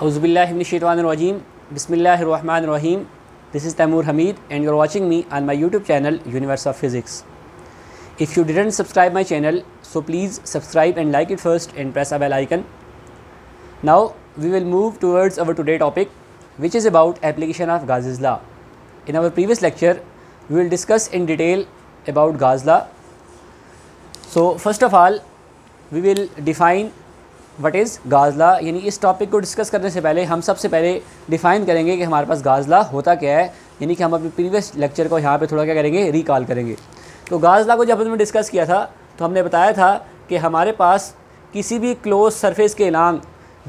Auzubillahiminishitwanirrajim. Bismillahirrahmanirrahim. This is Tamur Hamid and you're watching me on my YouTube channel Universe of Physics. If you didn't subscribe my channel, so please subscribe and like it first and press a bell icon. Now we will move towards our today topic which is about application of Gauss's law. In our previous lecture, we will discuss in detail about Gauss's law. So first of all, we will define what is गाजला यानी इस topic को discuss करने से पहले हम सबसे पहले डिफ़ाइन करेंगे कि हमारे पास गाजला होता क्या है यानी कि हम अपने प्रीवियस लेक्चर को यहाँ पे थोड़ा क्या करेंगे रिकॉल करेंगे तो गाजला को जब हमने डिस्कस किया था तो हमने बताया था कि हमारे पास किसी भी क्लोज सरफेस के इलांग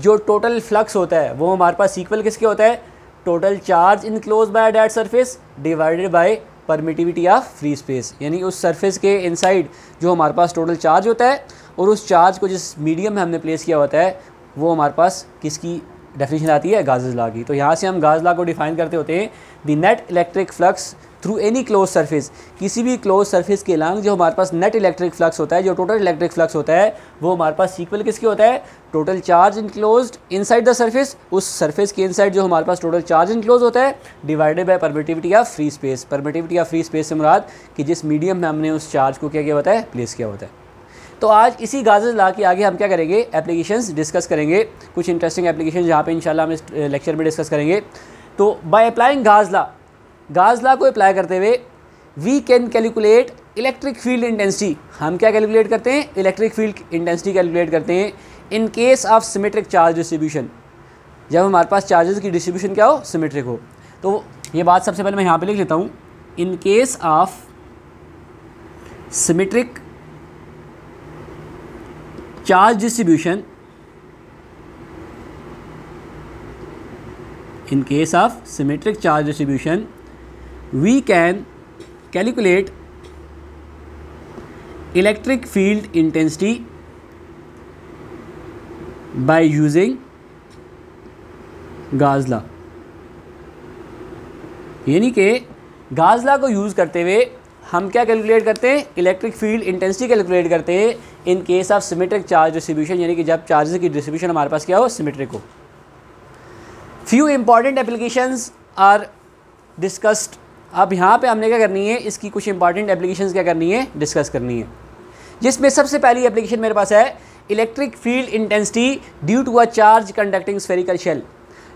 जो टोटल फ्लक्स होता है वो हमारे पास इक्वल किसके होता है total charge enclose by that surface divided by permittivity of free space यानी उस सरफेस के इनसाइड जो हमारे पास टोटल चार्ज होता है और उस चार्ज को जिस मीडियम में हमने प्लेस किया होता है वो हमारे पास किसकी डेफिनेशन आती है गाजज ला की तो यहाँ से हम गाज को डिफाइन करते होते हैं the net electric flux through any close surface किसी भी क्लोज सर्फिस के अलांग जो हमारे पास नेट इलेक्ट्रिक फ्लक्स होता है जो टोटल इलेक्ट्रिक फ्लक्स होता है वो हमारे पास इक्वल किसके होता है total charge enclose inside the surface उस सरफेस के इनसाइड जो हमारे पास टोटल चार्ज इनक्लोज होता है divided by permittivity of free space permittivity of free space से मुराद कि जिस मीडियम में हमने उस चार्ज को क्या किया होता है प्लेस किया होता है तो आज इसी गाजर ला के आगे हम क्या करेंगे एप्लीकेशंस डिस्कस करेंगे कुछ इंटरेस्टिंग एप्लीकेशन जहाँ पे इंशाल्लाह हम इस लेक्चर में डिस्कस करेंगे तो बाय अप्लाइंग गाजला गाजला को अप्लाई करते हुए we can calculate electric field intensity हम क्या कैलकुलेट करते हैं इलेक्ट्रिक फील्ड इंटेंसिटी कैलकुलेट करते हैं in case of symmetric charge distribution जब हमारे पास चार्जेस की डिस्ट्रीब्यूशन क्या हो सिमेट्रिक हो तो ये बात सबसे पहले मैं यहाँ पे लिख लेता हूँ in case of symmetric charge distribution in case of symmetric charge distribution we can calculate electric field intensity by using Gauss law यानी कि गाजला को यूज़ करते हुए हम क्या कैलकुलेट करते हैं इलेक्ट्रिक फील्ड इंटेंसिटी कैलकुलेट करते हैं in case of symmetric charge distribution यानी कि जब चार्जेस की डिस्ट्रीब्यूशन हमारे पास क्या हो सिमेट्रिक हो few important application are discussed अब यहाँ पे हमने क्या करनी है इसकी कुछ इंपॉर्टेंट एप्लीकेशन क्या करनी है डिस्कस करनी है जिसमें सबसे पहली एप्लीकेशन मेरे पास है electric field intensity due to a charge conducting spherical shell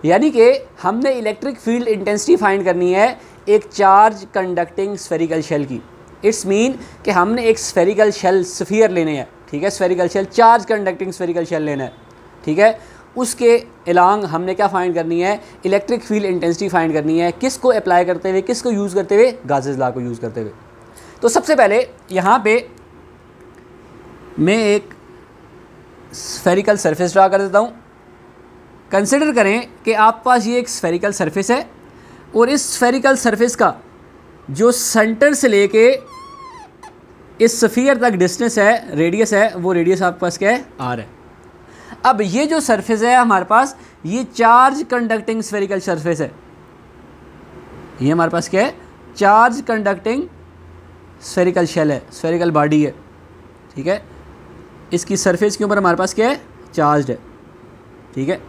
यानी कि हमने इलेक्ट्रिक फील्ड इंटेंसिटी फाइंड करनी है एक चार्ज कंडक्टिंग स्फेरिकल शेल की इट्स मीन कि हमने एक स्फेरिकल शेल स्फीयर लेने हैं ठीक है spherical shell charge conducting spherical shell लेना है ठीक है उसके अलांग हमने क्या फाइंड करनी है इलेक्ट्रिक फील्ड इंटेंसिटी फाइंड करनी है किसको अप्लाई करते हुए किसको यूज़ करते हुए गाजेज ला को यूज़ करते हुए तो सबसे पहले यहाँ पे मैं एक स्फेरिकल सरफेस ड्रा कर देता हूँ कंसिडर करें कि आप पास ये एक स्फेरिकल सरफेस है और इस स्फेरिकल सरफेस का जो सेंटर से लेके इस सफियर तक डिस्टेंस है रेडियस है वो रेडियस आपके पास क्या है आर है अब ये जो सरफेस है हमारे पास ये चार्ज कंडक्टिंग स्फेरिकल सरफेस है ये हमारे पास क्या है चार्ज कंडक्टिंग स्फेरिकल शेल है स्फेरिकल बॉडी है ठीक है इसकी सरफेस के ऊपर हमारे पास क्या है चार्ज है ठीक है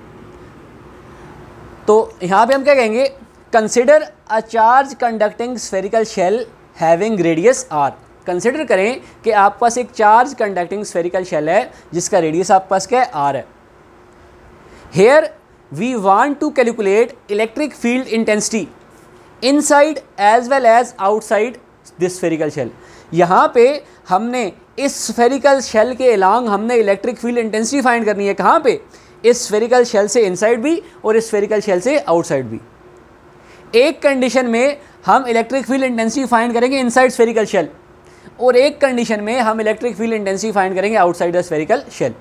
तो यहाँ पे हम क्या कहेंगे consider a charge conducting spherical shell having radius R consider करें कि आपके पास एक चार्ज कंडक्टिंग स्फेरिकल शेल है जिसका रेडियस आपके पास क्या है आर है here we want to calculate electric field intensity inside as well as outside this spherical shell यहाँ पे हमने इस स्फेरिकल शेल के अलांग हमने इलेक्ट्रिक फील्ड इंटेंसिटी फाइंड करनी है कहाँ पे इस स्फेरिकल शेल से इनसाइड भी और इस स्फेरिकल शेल से आउटसाइड भी एक कंडीशन में हम इलेक्ट्रिक फील्ड इंटेंसिटी फाइंड करेंगे इनसाइड स्फेरिकल शेल और एक कंडीशन में हम इलेक्ट्रिक फील्ड इंटेंसिटी फाइंड करेंगे आउटसाइड द स्फेरिकल शेल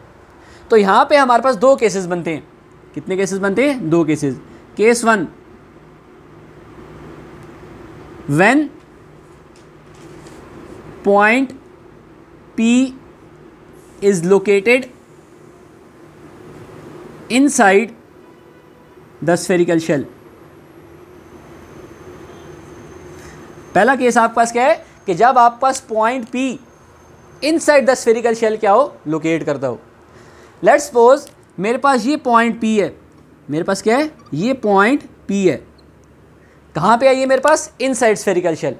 तो यहाँ पे हमारे पास दो केसेस बनते हैं कितने केसेस बनते हैं दो cases case one when point P is located inside the spherical shell पहला केस आपके पास क्या है कि जब आपके पास point P side the spherical shell क्या हो लोकेट करता हो लेट सपोज मेरे पास ये पॉइंट पी है मेरे पास क्या है ये पॉइंट पी है कहाँ पे है ये मेरे पास इन साइड स्फेरिकल शेल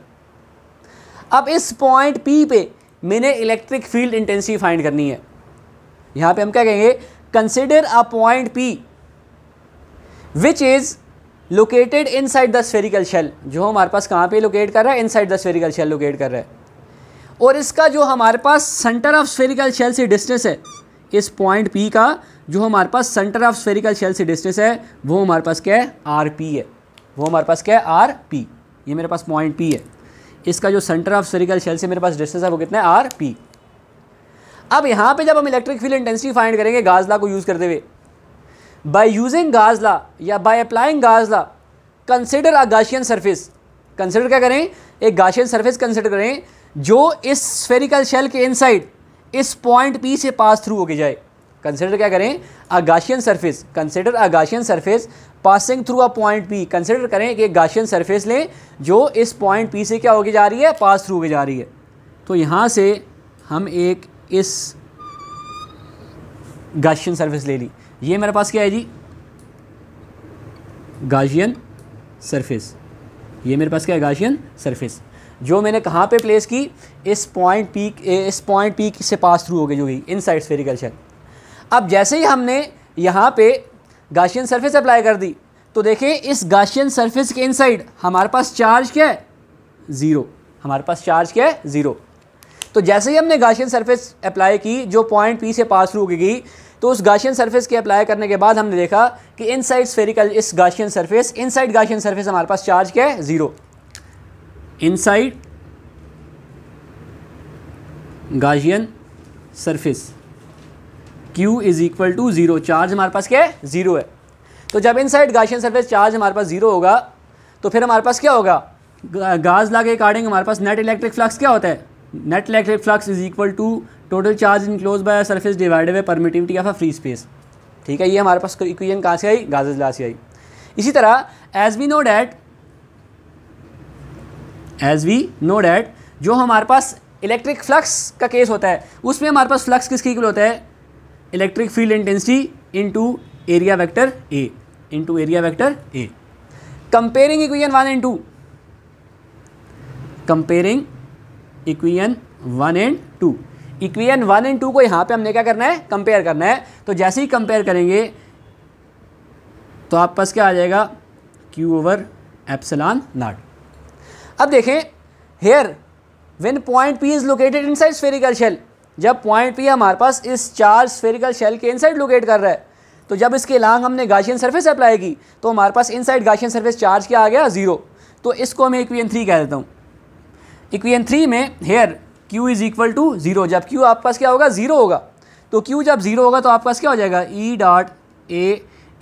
अब इस पॉइंट पी पे मैंने इलेक्ट्रिक फील्ड इंटेंसिटी फाइंड करनी है यहाँ पे हम क्या कहेंगे consider a point P which is located inside the spherical shell जो हमारे पास कहाँ पे लोकेट कर रहा है inside the spherical shell locate कर रहा है और इसका जो हमारे पास सेंटर ऑफ स्फेरिकल शेल से डिस्टेंस है इस पॉइंट पी का जो हमारे पास सेंटर ऑफ स्फेरिकल शेल से डिस्टेंस है वो हमारे पास क्या है आर पी है वो हमारे पास क्या है आर पी ये मेरे पास पॉइंट पी है इसका जो सेंटर ऑफ स्फेरिकल शेल से मेरे पास डिस्टेंस है वो कितना है आर पी अब यहाँ पे जब हम इलेक्ट्रिक फील्ड इंटेंसिटी फाइंड करेंगे गाजला को यूज़ करते हुए बाई यूजिंग गाजला या by applying Gauss law consider a Gaussian surface consider क्या करें एक गाशियन सर्फिस कंसिडर करें जो इस स्फेरिकल शेल के इनसाइड इस पॉइंट पी से पास थ्रू होके जाए कंसिडर क्या करें a Gaussian surface consider a Gaussian surface passing through a point P consider करें कि एक गाशियन सर्फेस लें जो इस पॉइंट पी से क्या होके जा रही है पास थ्रू होके जा रही है तो यहाँ से हम एक इस गाशियन सर्फिस ले ली ये मेरे पास क्या है जी गाजियन सरफेस ये मेरे पास क्या है गाजियन सरफेस जो मैंने कहाँ पे प्लेस की इस पॉइंट पीक इस पॉइंट पीक से पास थ्रू हो गई जो इन साइड स्फेरिकल शेल अब जैसे ही हमने यहाँ पे गाशियन सरफेस अप्लाई कर दी तो देखें इस गाशियन सरफेस के इनसाइड हमारे पास चार्ज क्या है ज़ीरो हमारे पास चार्ज क्या है ज़ीरो तो जैसे ही हमने गाशियन सरफेस अप्लाई की जो पॉइंट पी से पास थ्रू हो गई तो उस गाशियन सरफेस के अप्लाई करने के बाद हमने देखा कि इन साइड स्फेरिकल इस Gaussian surface inside Gaussian surface हमारे पास चार्ज क्या है zero inside Gaussian surface Q is equal to zero charge हमारे पास क्या है ज़ीरो है तो जब inside Gaussian surface charge हमारे पास ज़ीरो होगा तो फिर हमारे पास क्या होगा गाज ला के अकॉर्डिंग हमारे पास नेट इलेक्ट्रिक फ्लक्स क्या होता है net electric flux is equal to total charge enclose by surface divided by permittivity of a free space ठीक है ये हमारे पास इक्वेशन कहाँ से आई गाजस ला से आई इसी तरह as we know that as we know that जो हमारे पास इलेक्ट्रिक फ्लक्स का केस होता है उसमें हमारे पास फ्लक्स किसके इक्वल होता है electric field intensity into area vector A into area vector A comparing equation one and two comparing equation one and two equation one and two को यहाँ पे हमने क्या करना है कंपेयर करना है तो जैसे ही कंपेयर करेंगे तो आप पास क्या आ जाएगा क्यू ओवर एप्सलान नाट अब देखें here when point P is located inside spherical shell जब पॉइंट पी हमारे पास इस चार स्फेरिकल शेल के इनसाइड लोकेट कर रहा है तो जब इसके लांग हमने गाशियन सरफेस अप्लाई की तो हमारे पास साइड गाशियन सर्फेस चार्ज क्या आ गया ज़ीरो तो इसको मैं इक्वियन थ्री कह देता हूँ इक्वियन थ्री में here Q is equal to zero जब Q आपके पास क्या होगा जीरो होगा तो Q जब जीरो होगा तो आपके पास क्या हो जाएगा E dot A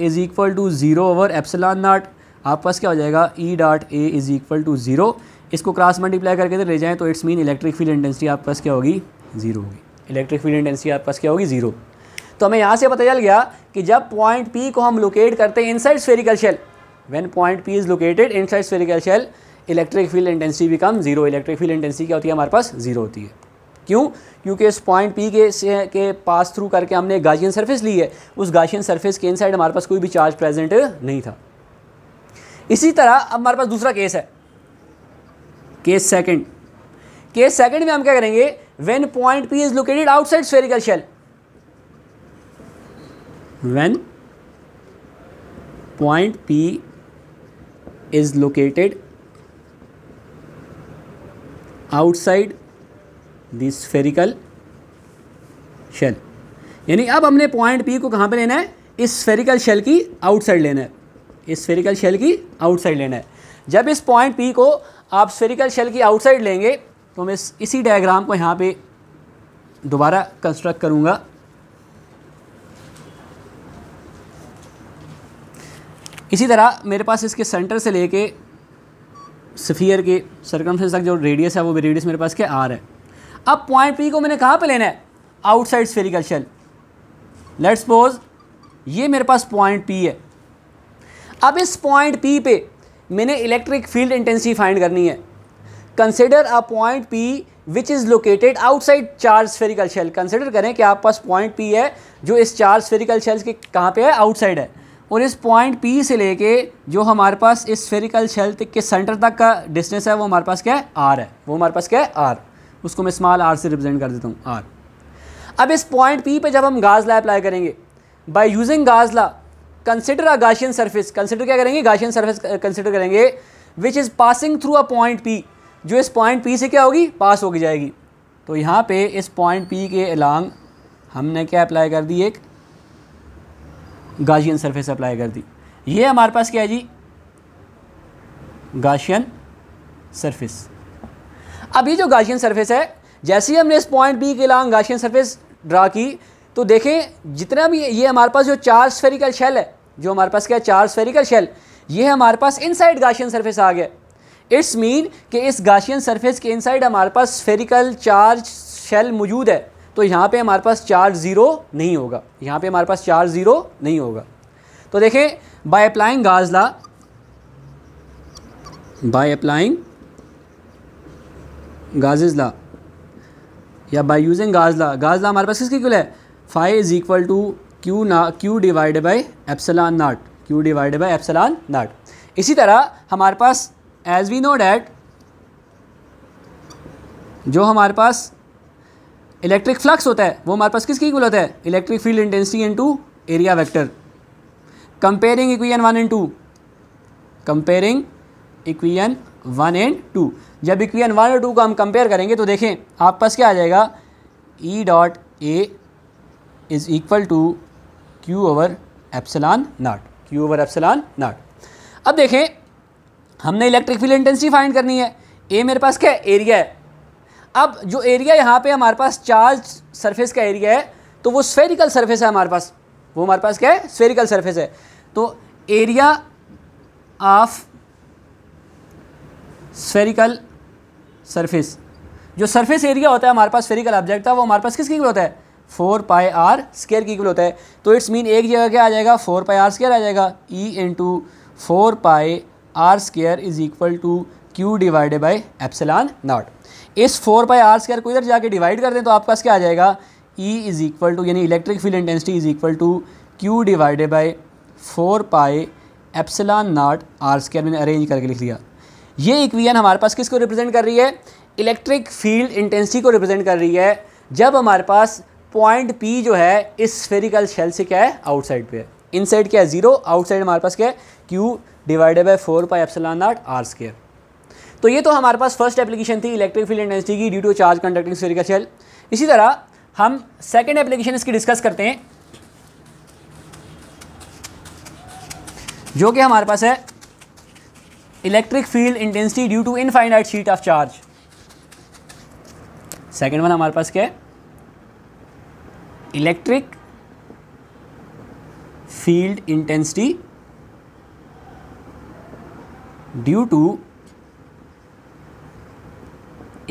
is equal to zero over epsilon naught आपके पास क्या हो जाएगा E dot A is equal to zero इसको क्रॉस मल्टीप्लाई करके ले जाएं तो it's mean electric field intensity आपके पास क्या होगी जीरो होगी इलेक्ट्रिक फील्ड इंटेंसिटी आपके पास क्या होगी जीरो तो हमें यहाँ से पता चल गया कि जब पॉइंट पी को हम लोकेट करते हैं inside spherical shell when point P is located inside spherical shell electric field intensity become zero electric field intensity क्या होती है हमारे पास जीरो होती है क्यों क्योंकि इस पॉइंट पी के से के पास थ्रू करके हमने गाजियन सरफेस ली है उस गाशियन सरफेस के इनसाइड हमारे पास कोई भी चार्ज प्रेजेंट नहीं था इसी तरह अब हमारे पास दूसरा केस है केस सेकंड केस सेकंड में हम क्या करेंगे when point P is located outside spherical shell when point P is located outside this spherical shell यानी अब हमने पॉइंट पी को कहाँ पे लेना है इस स्फेरिकल शेल की आउटसाइड लेना है इस स्फेरिकल शेल की आउटसाइड लेना है जब इस पॉइंट पी को आप स्फेरिकल शेल की आउटसाइड लेंगे तो मैं इस इसी डायग्राम को यहाँ पे दोबारा कंस्ट्रक्ट करूँगा इसी तरह मेरे पास इसके सेंटर से लेके सफ़ियर के सर्कमफ्रेंस तक जो रेडियस है वो भी रेडियस मेरे पास क्या आर है अब पॉइंट पी को मैंने कहाँ पे लेना है outside spherical shell let's suppose ये मेरे पास पॉइंट पी है अब इस पॉइंट पी पे मैंने इलेक्ट्रिक फील्ड इंटेंसिटी फाइंड करनी है consider a point P which is located outside charge spherical shell consider करें कि आपके पास पॉइंट पी है जो इस चार्ज स्फेरिकल शेल के कहाँ पे है आउटसाइड है और इस पॉइंट पी से लेके जो हमारे पास इस स्फेरिकल शेल के सेंटर तक का डिस्टेंस है वो हमारे पास क्या है आर है वो हमारे पास क्या है आर उसको मैं स्मॉल आर से रिप्रेजेंट कर देता हूँ आर अब इस पॉइंट पी पे जब हम गाजला अप्लाई करेंगे by using Gauss law consider a Gaussian surface consider क्या करेंगे गाशियन सर्फिस कंसिडर करेंगे which is passing through a point P जो इस पॉइंट पी से क्या होगी पास होगी जाएगी तो यहाँ पे इस पॉइंट पी के अलॉन्ग हमने क्या अप्लाई कर दी एक गाशियन सरफेस अप्लाई कर दी ये हमारे पास क्या है जी गाशियन सरफेस अब ये जो गाशियन सरफेस है जैसे ही हमने इस पॉइंट बी के लांग गाशियन सरफेस ड्रा की तो देखें जितना भी ये हमारे पास जो चार स्फेरिकल शेल है जो हमारे पास क्या है चार स्फेरिकल शेल ये हमारे पास इनसाइड गाशियन सरफेस आ गया इट्स मीन कि इस गाशियन सरफेस के इनसाइड हमारे पास स्फेरिकल चार्ज शेल मौजूद है तो यहाँ पे हमारे पास चार ज़ीरो नहीं होगा यहाँ पे हमारे पास चार्ज ज़ीरो नहीं होगा तो देखें by applying Gauss law by applying Gauss's law या बाय यूजिंग गाजला गाजला हमारे पास किसकी क्यूल है five is equal to Q ना Q divide by epsilon naught Q divide by epsilon naught इसी तरह हमारे पास एज वी नो डैट जो हमारे पास इलेक्ट्रिक फ्लक्स होता है वो हमारे पास किसकी इक्वल होता है electric field intensity to area vector comparing equation one and two comparing equation one and two जब इक्वीजन वन और टू को हम कंपेयर करेंगे तो देखें आप पास क्या आ जाएगा E dot A is equal to Q over epsilon naught Q over epsilon naught अब देखें हमने इलेक्ट्रिक फील्ड इंटेंसिटी फाइंड करनी है ए मेरे पास क्या एरिया है अब जो एरिया यहाँ पे हमारे पास चार्ज सरफेस का एरिया है तो वो स्फेरिकल सरफेस है हमारे पास वो हमारे पास क्या है स्फेरिकल सरफेस है तो एरिया ऑफ स्फेरिकल सरफेस जो सरफेस एरिया होता है हमारे पास स्फेरिकल ऑब्जेक्ट का वो हमारे पास किसके इक्वल होता है फोर पाई आर स्केयर की इक्वल होता है तो इट्स मीन एक जगह क्या आ जाएगा फोर पाई आर स्केयर आ जाएगा E into four pi R square is equal to Q divided by epsilon naught इस फोर बाई आर स्क्र को इधर जाके डिवाइड कर दें तो पास क्या आ जाएगा ई इज़ इक्वल टू यानी electric field intensity is equal to Q divided by four pi epsilon naught R square मैंने अरेंज करके लिख दिया ये इक्वियन हमारे पास किसको रिप्रेजेंट कर रही है इलेक्ट्रिक फील्ड इंटेंसिटी को रिप्रेजेंट कर रही है जब हमारे पास पॉइंट पी जो है इस स्फेरिकल शेल से क्या है आउटसाइड पे है इनसाइड क्या है जीरो आउटसाइड हमारे पास क्या है Q divided by four pi epsilon naught R square तो ये तो हमारे पास फर्स्ट एप्लीकेशन थी इलेक्ट्रिक फील्ड इंटेंसिटी की ड्यू टू चार्ज कंडक्टिंग का शेल इसी तरह हम सेकेंड एप्लीकेशन इसकी डिस्कस करते हैं जो कि हमारे पास है electric field intensity due to infinite sheet of charge second one हमारे पास क्या है electric field intensity due to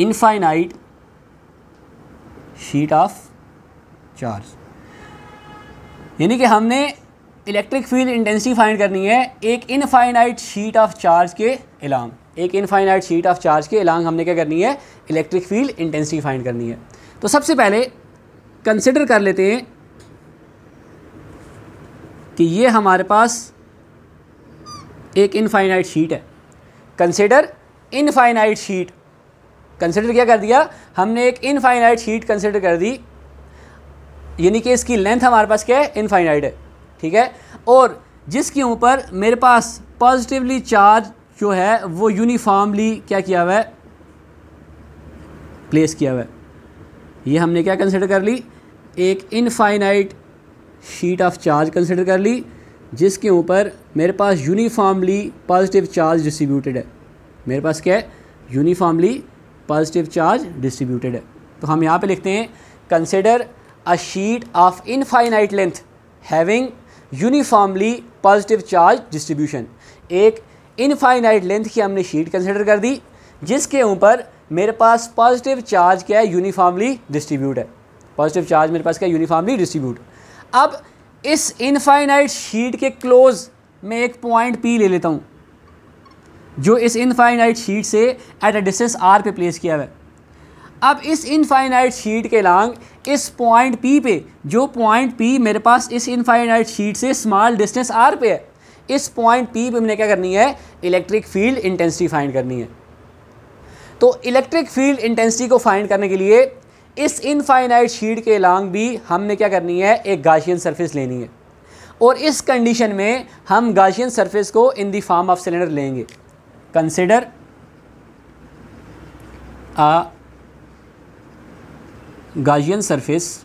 infinite sheet of charge यानी कि हमने इलेक्ट्रिक फील्ड इंटेंसिटी फाइंड करनी है एक इनफाइनाइट शीट ऑफ चार्ज के एलांग एक इनफाइनाइट शीट ऑफ चार्ज के एलांग हमने क्या करनी है इलेक्ट्रिक फील्ड इंटेंसिटी फाइंड करनी है तो सबसे पहले कंसिडर कर लेते हैं कि ये हमारे पास एक इनफाइनाइट शीट है कंसिडर इनफाइनाइट शीट कंसिडर क्या कर दिया हमने एक इनफाइनाइट शीट कंसिडर कर दी यानी कि इसकी लेंथ हमारे पास क्या है इनफाइनाइट है ठीक है और जिसके ऊपर मेरे पास पॉजिटिवली चार्ज जो है वो यूनिफॉर्मली क्या किया हुआ है प्लेस किया हुआ है ये हमने क्या कंसिडर कर ली एक infinite sheet of charge consider कर ली जिसके ऊपर मेरे पास यूनिफॉर्मली पॉजिटिव चार्ज डिस्ट्रीब्यूटेड है मेरे पास क्या है यूनिफॉर्मली पॉजिटिव चार्ज डिस्ट्रीब्यूटेड है तो हम यहाँ पे लिखते हैं consider a sheet of infinite length having uniformly positive charge distribution एक इनफाइनाइट लेंथ की हमने शीट कंसिडर कर दी जिसके ऊपर मेरे पास पॉजिटिव चार्ज क्या है यूनिफॉर्मली डिस्ट्रीब्यूट है पॉजिटिव चार्ज मेरे पास क्या यूनिफॉर्मली डिस्ट्रीब्यूट अब इस इनफाइनाइट शीट के क्लोज़ मैं एक पॉइंट पी ले लेता हूँ जो इस इनफाइनाइट शीट से एट अ डिस्टेंस आर पे प्लेस किया हुआ है अब इस इनफाइनाइट शीट के लांग इस पॉइंट पी पे जो पॉइंट पी मेरे पास इस इनफाइनाइट शीट से स्मॉल डिस्टेंस आर पे है इस पॉइंट पी पे हमने क्या करनी है इलेक्ट्रिक फील्ड इंटेंसिटी फाइंड करनी है तो इलेक्ट्रिक फील्ड इंटेंसिटी को फाइंड करने के लिए इस इनफाइनाइट शीट के लांग भी हमने क्या करनी है एक गाशियन सरफेस लेनी है और इस कंडीशन में हम गाशियन सरफेस को in the form of cylinder लेंगे consider a Gaussian surface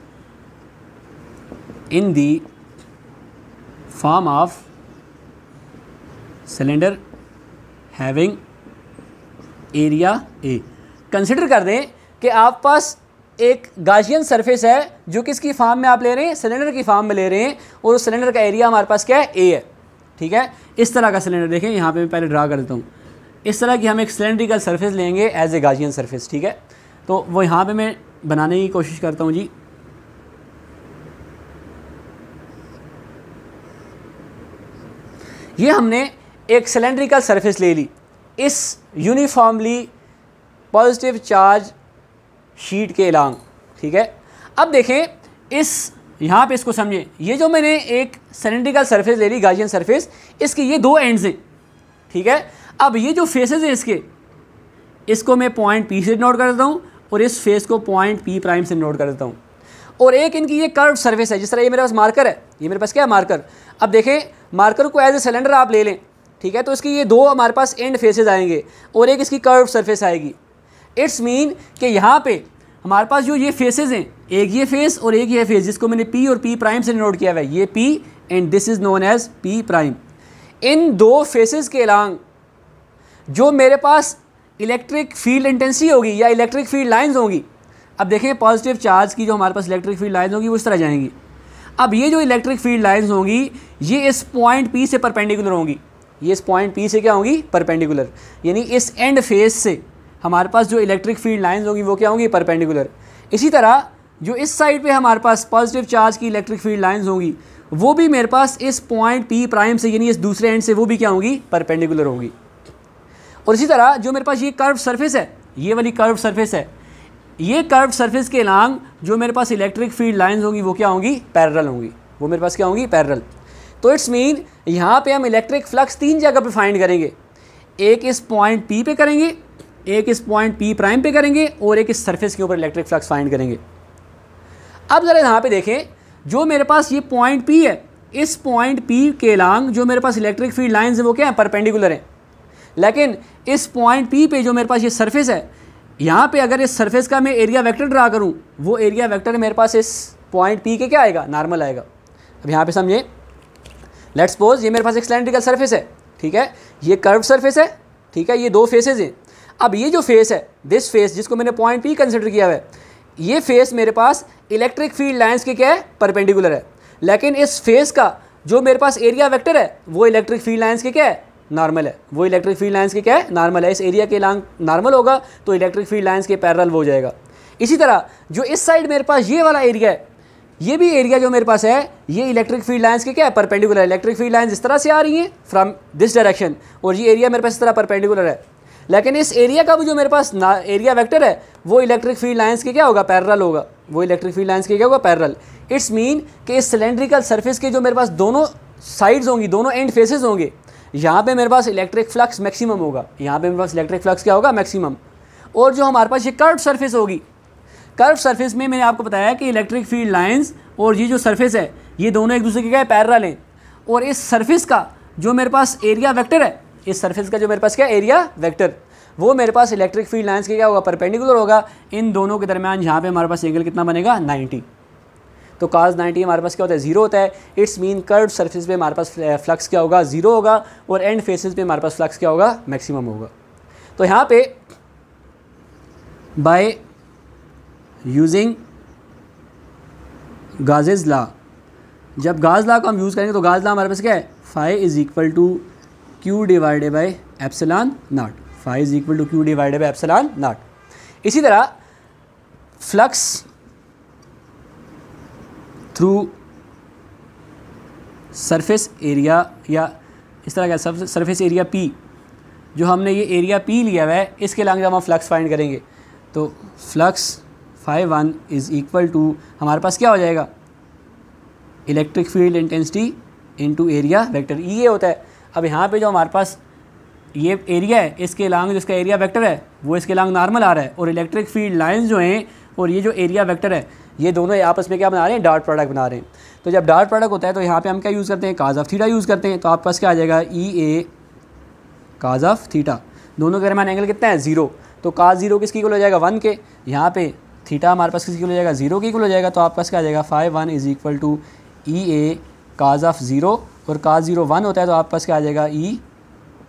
in the form of cylinder having area A consider कर दें कि आप पास एक गाजियन सरफेस है जो कि इसकी फार्म में आप ले रहे हैं सिलेंडर की फार्म में ले रहे हैं और उस सिलेंडर का एरिया हमारे पास क्या है ए है ठीक है इस तरह का सिलेंडर देखें यहाँ पे मैं पहले ड्रा कर देता हूँ इस तरह की हम एक सिलेंड्रिकल सर्फेस लेंगे एज ए गाजियन सर्फेस ठीक है तो वो यहाँ पे मैं बनाने की कोशिश करता हूँ जी ये हमने एक सिलेंड्रिकल सर्फेस ले ली इस यूनिफॉर्मली पॉजिटिव चार्ज शीट के अलांग ठीक है अब देखें इस यहाँ पे इसको समझें ये जो मैंने एक सिलेंड्रिकल सरफेस ले ली गाजियन सरफेस इसके ये दो एंड्स हैं ठीक है अब ये जो फेसेस हैं इसके इसको मैं पॉइंट पी से नोट कर देता हूँ और इस फेस को पॉइंट पी प्राइम से नोट कर देता हूँ और एक इनकी ये कर्व सर्विस है जिस तरह ये मेरे पास मार्कर है ये मेरे पास क्या है मार्कर अब देखें मार्कर को एज ए सिलेंडर आप ले लें ठीक है तो इसकी ये दो हमारे पास एंड फेसेस आएंगे और एक इसकी कर्व सर्फेस आएगी इट्स मीन कि यहाँ पे हमारे पास जो ये फेसेस हैं एक ये फेस और एक ये फेस जिसको मैंने पी और पी प्राइम से नोट किया हुआ है ये P and this is known as P prime इन दो फेसेस के अलावा जो मेरे पास इलेक्ट्रिक फील्ड इंटेंसिटी होगी या इलेक्ट्रिक फील्ड लाइंस होंगी अब देखें पॉजिटिव चार्ज की जो हमारे पास इलेक्ट्रिक फील्ड लाइंस होंगी वो इस तरह जाएंगी अब ये जो इलेक्ट्रिक फील्ड लाइंस होंगी ये इस पॉइंट पी से परपेंडिकुलर होंगी ये इस पॉइंट पी से क्या होंगी परपेंडिकुलर यानी इस एंड फेस से हमारे पास जो इलेक्ट्रिक फील्ड लाइन्स होंगी वो क्या होंगी परपेंडिकुलर इसी तरह जो इस साइड पर हमारे पास पॉजिटिव चार्ज की इलेक्ट्रिक फील्ड लाइन्स होंगी वो भी मेरे पास इस पॉइंट पी प्राइम से यानी इस दूसरे एंड से वो भी क्या होंगी परपेंडिकुलर होंगी और इसी तरह जो मेरे पास ये कर्व सरफेस है ये वाली कर्व सरफेस है ये कर्व सरफेस के लांग जो मेरे पास इलेक्ट्रिक फील्ड लाइन्स होंगी वो क्या होंगी पैरल होंगी वो मेरे पास क्या होंगी पैरल तो इट्स मीन यहाँ पे हम इलेक्ट्रिक फ्लक्स तीन जगह पे फाइंड करेंगे एक इस पॉइंट पी पे करेंगे एक इस पॉइंट पी प्राइम पे करेंगे और एक इस सरफेस के ऊपर इलेक्ट्रिक फ्लक्स फाइंड करेंगे अब ज़रा यहाँ पे देखें जो मेरे पास ये पॉइंट पी है इस पॉइंट पी के लांग जो मेरे पास इलेक्ट्रिक फील्ड लाइन्स हैं वो क्या है परपेंडिकुलर हैं लेकिन इस पॉइंट पी पे जो मेरे पास ये सरफेस है यहाँ पे अगर इस सरफेस का मैं एरिया वेक्टर ड्रा करूँ वो एरिया वेक्टर मेरे पास इस पॉइंट पी के क्या आएगा नॉर्मल आएगा अब यहाँ पे समझे लेट्स सपोज ये मेरे पास एक सिलेंड्रिकल सर्फेस है ठीक है ये कर्व सर्फेस है ठीक है ये दो फेसेज हैं अब ये जो फेस है दिस फेस जिसको मैंने पॉइंट पी कंसिडर किया हुआ है ये फेस मेरे पास इलेक्ट्रिक फील्ड लाइन्स के क्या है परपेंडिकुलर है लेकिन इस फेस का जो मेरे पास एरिया वेक्टर है वो इलेक्ट्रिक फील्ड लाइन्स के क्या है नॉर्मल है वो इलेक्ट्रिक फील्ड लाइन्स के क्या है नॉर्मल है इस एरिया के लांग नॉर्मल होगा तो इलेक्ट्रिक फील्ड लाइन्स के पैरल हो जाएगा इसी तरह जो इस साइड मेरे पास ये वाला एरिया है ये भी एरिया जो मेरे पास है ये इलेक्ट्रिक फील्ड लाइंस के क्या है परपेंडिकुलर इलेक्ट्रिक फील्ड लाइंस इस तरह से आ रही हैं फ्रॉम दिस डायरेक्शन और ये एरिया मेरे पास इस तरह परपेंडिकुलर है लेकिन इस एरिया का भी जो मेरे पास एरिया वेक्टर है वो इलेक्ट्रिक फील्ड लाइंस के क्या होगा पैरल होगा वो इलेक्ट्रिक फील्ड लाइंस के क्या होगा पैरल इट्स मीन कि इस सिलेंड्रिकल सर्फेस के जो मेरे पास दोनों साइड्स होंगी दोनों एंड फेसेस होंगे यहाँ पे मेरे पास इलेक्ट्रिक फ्लक्स मैक्सिमम होगा यहाँ पे मेरे पास इलेक्ट्रिक फ्लक्स क्या होगा मैक्सिमम और जो हमारे पास ये कर्व सरफेस होगी कर्व सरफेस में मैंने आपको बताया कि इलेक्ट्रिक फील्ड लाइन्स और ये जो सर्फेस है ये दोनों एक दूसरे के क्या है पैरल हैं और इस सर्फेस का जो मेरे पास एरिया वैक्टर है इस सर्फेस का जो मेरे पास क्या एरिया वैक्टर वो मेरे पास इलेक्ट्रिक फील्ड लाइन्स के क्या होगा परपेंडिकुलर होगा इन दोनों के दरमियान यहाँ पे हमारे पास एंगल कितना बनेगा 90 तो काज 90 हमारे पास क्या होता है जीरो होता है इट्स मीन कर्व सर्फेस पे हमारे पास फ्लक्स क्या होगा जीरो होगा और एंड फेसिस पे हमारे पास फ्लक्स क्या होगा मैक्सिमम होगा तो यहाँ पे बाय यूजिंग गाजेज ला जब गाज ला को हम यूज़ करेंगे तो गाज ला हमारे पास क्या है phi is equal to Q divided by epsilon naught phi is equal to Q divided by epsilon naught इसी तरह फ्लक्स थ्रू सरफेस एरिया या इस तरह का सरफेस एरिया पी जो हमने ये एरिया पी लिया हुआ है इसके लांग हम फ्लक्स फाइंड करेंगे तो flux phi one is equal to हमारे पास क्या हो जाएगा electric field intensity into area vector ये होता है अब यहाँ पे जो हमारे पास ये एरिया है इसके लांग जिसका एरिया वेक्टर है वो इसके लांग नॉर्मल आ रहा है और इलेक्ट्रिक फील्ड लाइन्स जो हैं और ये जो एरिया वैक्टर है ये दोनों आपस में क्या बना रहे हैं डार्ट प्रोडक्ट बना रहे हैं तो जब डार्ट प्रोडक्ट होता है तो यहाँ पे हम क्या यूज़ करते हैं काज ऑफ थीटा यूज़ करते हैं तो आपके पास क्या आ जाएगा ई ए काज ऑफ थीटा दोनों के दरमान एंगल कितना है ज़ीरो तो काज जीरो किसकी इक्वल हो जाएगा वन के यहाँ पे थीटा हमारे पास किसकी इक्वल हो जाएगा जीरो की इक्वल हो जाएगा तो आपके पास क्या आ जाएगा phi one is equal to E A cos of zero और काज ज़ीरो वन होता है तो आपके पास क्या आ जाएगा ई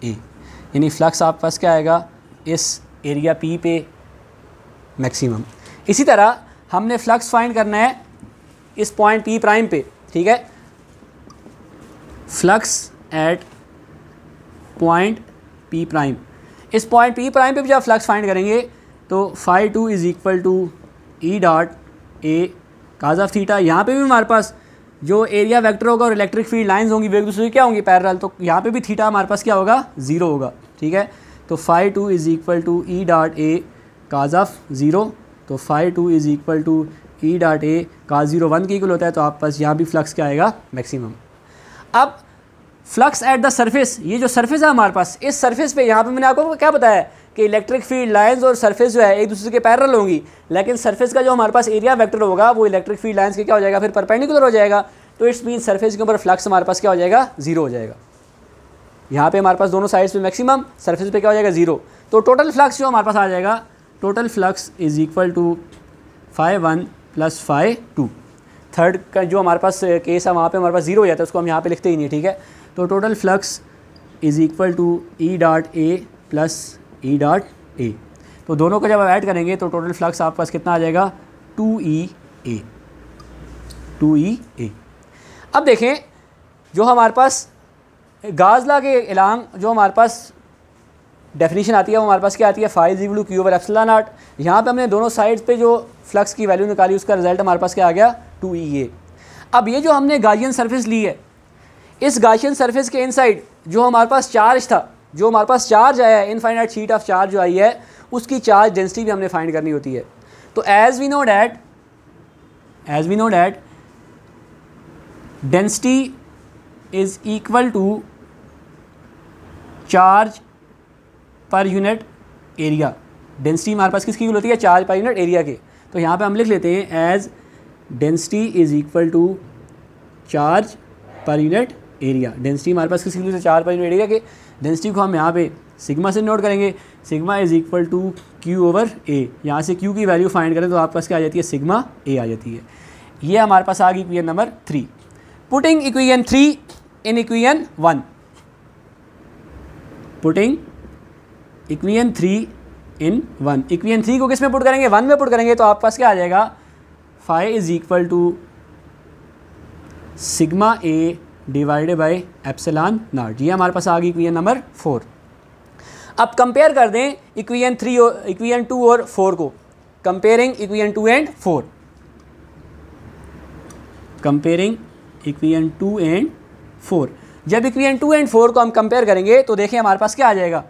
e, ए यानी फ्लक्स आपके पास क्या आएगा इस एरिया पी पे मैक्सिमम इसी तरह हमने फ्लक्स फाइंड करना है इस पॉइंट पी प्राइम पे ठीक है flux at point P prime इस पॉइंट पी प्राइम पे भी जब फ्लक्स फाइंड करेंगे तो phi two is equal to E dot A cos of theta यहाँ पे भी हमारे पास जो एरिया वेक्टर होगा और इलेक्ट्रिक फील्ड लाइंस होंगी वे एक दूसरे क्या होंगी पैरल तो यहाँ पे भी थीटा हमारे पास क्या होगा ज़ीरो होगा ठीक है तो phi two is equal to E dot A cos of zero तो phi two is equal to E dot A का ज़ीरो वन के इक्वल होता है तो आप पास यहाँ भी फ्लक्स क्या आएगा मैक्सिमम अब फ्लक्स एट द सरफेस ये जो सरफेस है हमारे पास इस सरफेस पे यहाँ पे मैंने आपको क्या बताया कि इलेक्ट्रिक फील्ड लाइंस और सरफेस जो है एक दूसरे के पैरल होंगी लेकिन सरफेस का जो हमारे पास एरिया वेक्टर होगा वो इलेक्ट्रिक फील्ड लाइंस के क्या हो जाएगा फिर परपेंडिकुलर हो जाएगा तो इट्स मीन सरफेस के ऊपर फ्लक्स हमारे पास क्या हो जाएगा जीरो हो जाएगा यहाँ पे हमारे पास दोनों साइड्स पे मैक्सिमम सर्फेस पर क्या हो जाएगा जीरो तो टोटल फ्लक्स जो हमारे पास आ जाएगा total flux is equal to phi one plus phi two third का जो हमारे पास केस uh, है वहाँ पे हमारे पास जीरो हो जाता है उसको हम यहाँ पे लिखते ही नहीं ठीक है तो total flux is equal to E dot A plus E dot A तो दोनों को जब आप ऐड करेंगे तो टोटल फ्लक्स आपके पास कितना आ जाएगा two E A to E ए अब देखें जो हमारे पास गाजला के एलांग जो हमारे पास डेफिनेशन आती है वो हमारे पास क्या आती है फाइव जीवलू क्यू ओवर एफ्सला नाट यहाँ पर हमने दोनों साइड्स पे जो फ्लक्स की वैल्यू निकाली उसका रिजल्ट हमारे पास क्या आ गया टू ई ए अब ये जो हमने गाजियन सर्फेस ली है इस गार्जियन सर्फेस के साइड जो हमारे पास चार्ज था जो हमारे पास चार्ज आया है इनफाइनाइट शीट ऑफ चार्ज जो आई है उसकी चार्ज डेंसिटी भी हमने फाइंड करनी होती है तो as we know that as we know that density is equal to charge per unit area density हमारे पास किसकी होती है चार्ज पर यूनिट एरिया के तो यहाँ पे हम लिख लेते हैं as density is equal to charge per unit area density हमारे पास किसकी होती है चार्ज पर यूनिट एरिया के डेंसिटी को हम यहाँ पे सिग्मा से नोट करेंगे sigma is equal to Q over A यहाँ से क्यू की वैल्यू फाइंड करें तो आपके पास क्या आ जाती है सिग्मा ए आ जाती है ये हमारे पास आ गई equation number three putting equation three in equation one putting equation three in one equation three को किस में पुट करेंगे वन में पुट करेंगे तो आपके पास क्या आ जाएगा phi is equal to sigma A divided by epsilon naught ये हमारे पास आ गई इक्वियन नंबर फोर अब कंपेयर कर दें इक्वियन थ्री और इक्वियन टू और फोर को comparing equation two and four comparing equation two and four जब इक्वियन टू एंड फोर को हम कंपेयर करेंगे तो देखें हमारे पास क्या आ जाएगा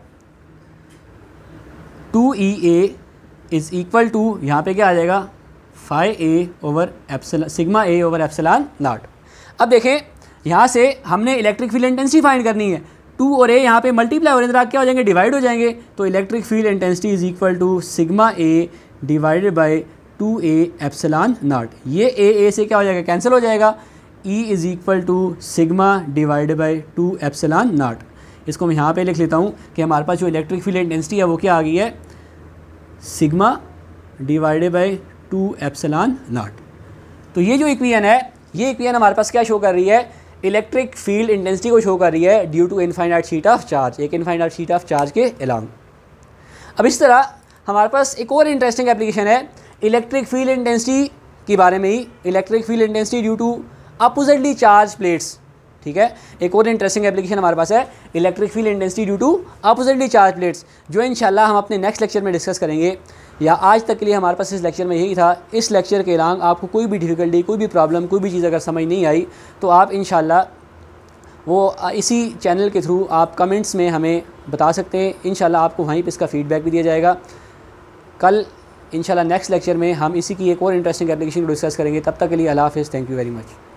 two E A is equal to यहाँ पे क्या आ जाएगा phi A over epsilon sigma A over epsilon naught अब देखें यहाँ से हमने इलेक्ट्रिक फील्ड इंटेंसिटी फाइंड करनी है टू और ए यहाँ पे मल्टीप्लाई हो क्या हो जाएंगे डिवाइड हो जाएंगे तो electric field intensity is equal to sigma A divided by two A epsilon naught ये ए ए से क्या हो जाएगा कैंसिल हो जाएगा E is equal to sigma divide by two epsilon naught इसको मैं यहाँ पे लिख लेता हूँ कि हमारे पास जो इलेक्ट्रिक फील्ड इंटेंसिटी है वो क्या आ गई है sigma divided by two epsilon naught तो ये जो इक्वियन है ये इक्वियन हमारे पास क्या शो कर रही है इलेक्ट्रिक फील्ड इंटेंसिटी को शो कर रही है due to infinite sheet of charge एक इनफाइनाइट शीट ऑफ चार्ज के अलॉन्ग अब इस तरह हमारे पास एक और इंटरेस्टिंग एप्लीकेशन है इलेक्ट्रिक फील्ड इंटेंसिटी के बारे में ही electric field intensity due to oppositely charged plates ठीक है एक और इंटरेस्टिंग एप्लीकेशन हमारे पास है electric field intensity due to oppositely charged plates जो इनशाला हम अपने नेक्स्ट लेक्चर में डिस्कस करेंगे या आज तक के लिए हमारे पास इस लेक्चर में यही था इस लेक्चर के अलांग आपको कोई भी डिफ़िकल्टी कोई भी प्रॉब्लम कोई भी चीज़ अगर समझ नहीं आई तो आप इन वो इसी चैनल के थ्रू आप कमेंट्स में हमें बता सकते हैं इन आपको वहीं पर इसका फ़ीडबैक भी दिया जाएगा कल इंशाल्लाह नेक्स्ट लेक्चर में हम इसी की एक और इंटरेस्टिंग एप्लीकेशन को डिस्कस करेंगे तब तक के लिए अला हाफ़ थैंक यू वेरी मच